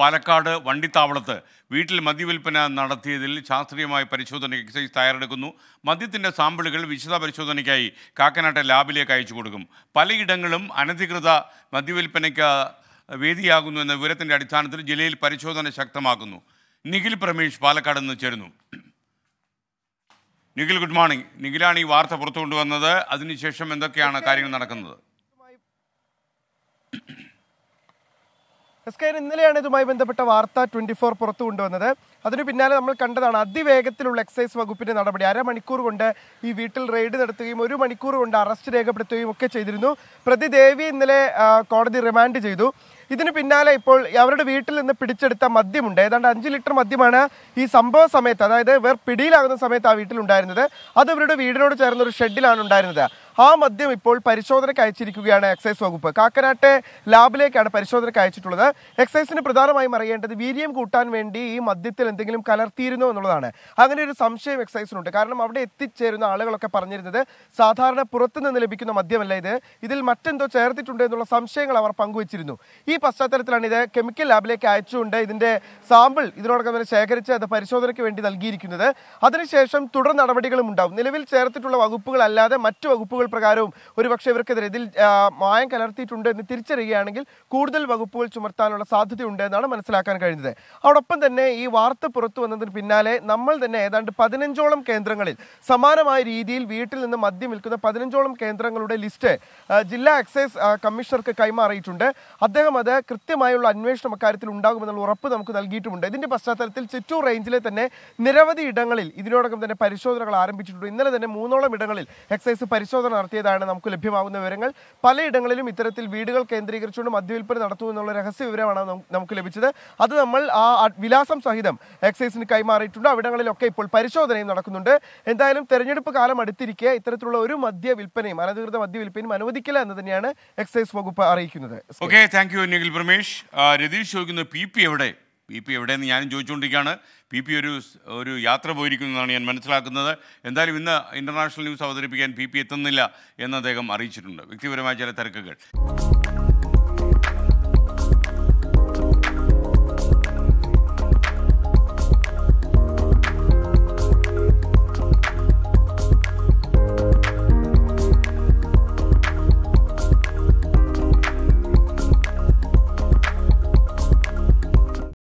പാലക്കാട് വണ്ടിത്താവളത്ത് വീട്ടിൽ മദ്യവില്പന നടത്തിയതിൽ ശാസ്ത്രീയമായ പരിശോധന എക്സൈസ് തയ്യാറെടുക്കുന്നു മദ്യത്തിൻ്റെ സാമ്പിളുകൾ വിശദ പരിശോധനയ്ക്കായി കാക്കനാട്ടെ ലാബിലേക്ക് അയച്ചു കൊടുക്കും പലയിടങ്ങളും അനധികൃത മദ്യവില്പനയ്ക്ക് വേദിയാകുന്നു എന്ന വിവരത്തിൻ്റെ അടിസ്ഥാനത്തിൽ ജില്ലയിൽ പരിശോധന ശക്തമാക്കുന്നു നിഖിൽ പ്രമേഷ് പാലക്കാട് നിന്ന് ചേരുന്നു നിഖിൽ ഗുഡ് മോർണിംഗ് നിഖിലാണ് ഈ വാർത്ത പുറത്തു കൊണ്ടുവന്നത് അതിനുശേഷം എന്തൊക്കെയാണ് കാര്യങ്ങൾ നടക്കുന്നത് എസ്കൈൻ ഇന്നലെയാണ് ഇതുമായി ബന്ധപ്പെട്ട വാർത്ത ട്വൻറ്റി ഫോർ പുറത്തു കൊണ്ടുവന്നത് അതിനു പിന്നാലെ നമ്മൾ കണ്ടതാണ് അതിവേഗത്തിലുള്ള എക്സൈസ് വകുപ്പിന്റെ നടപടി അരമണിക്കൂർ കൊണ്ട് ഈ വീട്ടിൽ റെയ്ഡ് നടത്തുകയും ഒരു മണിക്കൂർ കൊണ്ട് അറസ്റ്റ് രേഖപ്പെടുത്തുകയും ഒക്കെ ചെയ്തിരുന്നു പ്രതി ദേവി ഇന്നലെ കോടതി റിമാൻഡ് ചെയ്തു ഇതിന് പിന്നാലെ ഇപ്പോൾ അവരുടെ വീട്ടിൽ നിന്ന് പിടിച്ചെടുത്ത മദ്യമുണ്ട് ഏതാണ്ട് അഞ്ച് ലിറ്റർ മദ്യമാണ് ഈ സംഭവ സമയത്ത് അതായത് ഇവർ പിടിയിലാകുന്ന സമയത്ത് ആ വീട്ടിലുണ്ടായിരുന്നത് അത് ഇവരുടെ വീടിനോട് ചേർന്ന ഒരു ഷെഡിലാണ് ഉണ്ടായിരുന്നത് ആ മദ്യം ഇപ്പോൾ പരിശോധനയ്ക്ക് അയച്ചിരിക്കുകയാണ് എക്സൈസ് വകുപ്പ് കാക്കനാട്ടെ ലാബിലേക്കാണ് പരിശോധനയ്ക്ക് അയച്ചിട്ടുള്ളത് എക്സൈസിന് പ്രധാനമായും അറിയേണ്ടത് വീര്യം കൂട്ടാൻ വേണ്ടി ഈ മദ്യത്തിൽ എന്തെങ്കിലും കലർത്തിയിരുന്നോ എന്നുള്ളതാണ് അങ്ങനെ ഒരു സംശയം എക്സൈസിനുണ്ട് കാരണം അവിടെ എത്തിച്ചേരുന്ന ആളുകളൊക്കെ പറഞ്ഞിരുന്നത് സാധാരണ പുറത്തുനിന്ന് ലഭിക്കുന്ന മദ്യമല്ല ഇത് ഇതിൽ മറ്റെന്തോ ചേർത്തിട്ടുണ്ട് എന്നുള്ള സംശയങ്ങൾ അവർ പങ്കുവച്ചിരുന്നു ഈ പശ്ചാത്തലത്തിലാണ് ഇത് കെമിക്കൽ ലാബിലേക്ക് അയച്ചുകൊണ്ട് ഇതിന്റെ സാമ്പിൾ ഇതിനോടൊപ്പം തന്നെ ശേഖരിച്ച് അത് പരിശോധനയ്ക്ക് വേണ്ടി നൽകിയിരിക്കുന്നത് അതിനുശേഷം തുടർ നടപടികളും ഉണ്ടാവും നിലവിൽ ചേർത്തിട്ടുള്ള വകുപ്പുകൾ അല്ലാതെ മറ്റു വകുപ്പുകൾ പ്രകാരവും ഒരുപക്ഷെ ഇവർക്കെതിരെ ഇതിൽ മായം കലർത്തിയിട്ടുണ്ട് എന്ന് തിരിച്ചറിയുകയാണെങ്കിൽ കൂടുതൽ വകുപ്പുകൾ ചുമർത്താനുള്ള സാധ്യതയുണ്ട് എന്നാണ് മനസ്സിലാക്കാൻ കഴിഞ്ഞത് അതോടൊപ്പം തന്നെ ഈ വാർത്ത പുറത്തു വന്നതിന് പിന്നാലെ നമ്മൾ തന്നെ ഏതാണ്ട് പതിനഞ്ചോളം കേന്ദ്രങ്ങളിൽ സമാനമായ രീതിയിൽ വീട്ടിൽ നിന്ന് മദ്യം വിൽക്കുന്ന പതിനഞ്ചോളം കേന്ദ്രങ്ങളുടെ ലിസ്റ്റ് ജില്ലാ എക്സൈസ് കമ്മീഷണർക്ക് കൈമാറിയിട്ടുണ്ട് അദ്ദേഹം അത് കൃത്യമായുള്ള അന്വേഷണം അക്കാര്യത്തിൽ ഉണ്ടാകുമെന്നുള്ള ഉറപ്പ് നമുക്ക് നൽകിയിട്ടുമുണ്ട് ഇതിന്റെ പശ്ചാത്തലത്തിൽ ചിറ്റൂർ റേഞ്ചിലെ തന്നെ നിരവധി ഇടങ്ങളിൽ ഇതിനോടകം തന്നെ പരിശോധനകൾ ആരംഭിച്ചിട്ടുണ്ട് ഇന്നലെ തന്നെ മൂന്നോളം ഇടങ്ങളിൽ എക്സൈസ് പരിശോധന നടത്തിയതാണ് നമുക്ക് ലഭ്യമാകുന്ന വിവരങ്ങൾ പലയിടങ്ങളിലും ഇത്തരത്തിൽ വീടുകൾ കേന്ദ്രീകരിച്ചുകൊണ്ട് മദ്യവിൽപ്പന നടത്തും എന്നുള്ള രഹസ്യ വിവരമാണ് നമുക്ക് ലഭിച്ചത് അത് നമ്മൾ ആ വിലാസം സഹിതം എക്സൈസിന് കൈമാറിയിട്ടുണ്ട് അവിടങ്ങളിലൊക്കെ ഇപ്പോൾ പരിശോധനയും നടക്കുന്നുണ്ട് എന്തായാലും തെരഞ്ഞെടുപ്പ് കാലം അടുത്തിരിക്കെ ഇത്തരത്തിലുള്ള ഒരു മദ്യ വിൽപ്പനയും അനധികൃത മദ്യ വിൽപ്പനയും അനുവദിക്കില്ല എന്ന് തന്നെയാണ് എക്സൈസ് വകുപ്പ് അറിയിക്കുന്നത് ഓക്കെ താങ്ക് അല്ലെങ്കിൽ പ്രമേഷ് രതീഷ് ചോദിക്കുന്നത് പി പി എവിടെ പി പി എവിടെയെന്ന് ഞാനും ചോദിച്ചുകൊണ്ടിരിക്കുകയാണ് പി പി ഒരു ഒരു യാത്ര പോയിരിക്കുന്നതാണ് ഞാൻ മനസ്സിലാക്കുന്നത് എന്തായാലും ഇന്ന് ഇൻ്റർനാഷണൽ ന്യൂസ് അവതരിപ്പിക്കാൻ പി പി എത്തുന്നില്ല എന്ന് അദ്ദേഹം അറിയിച്ചിട്ടുണ്ട് വ്യക്തിപരമായ ചില തിരക്കുകൾ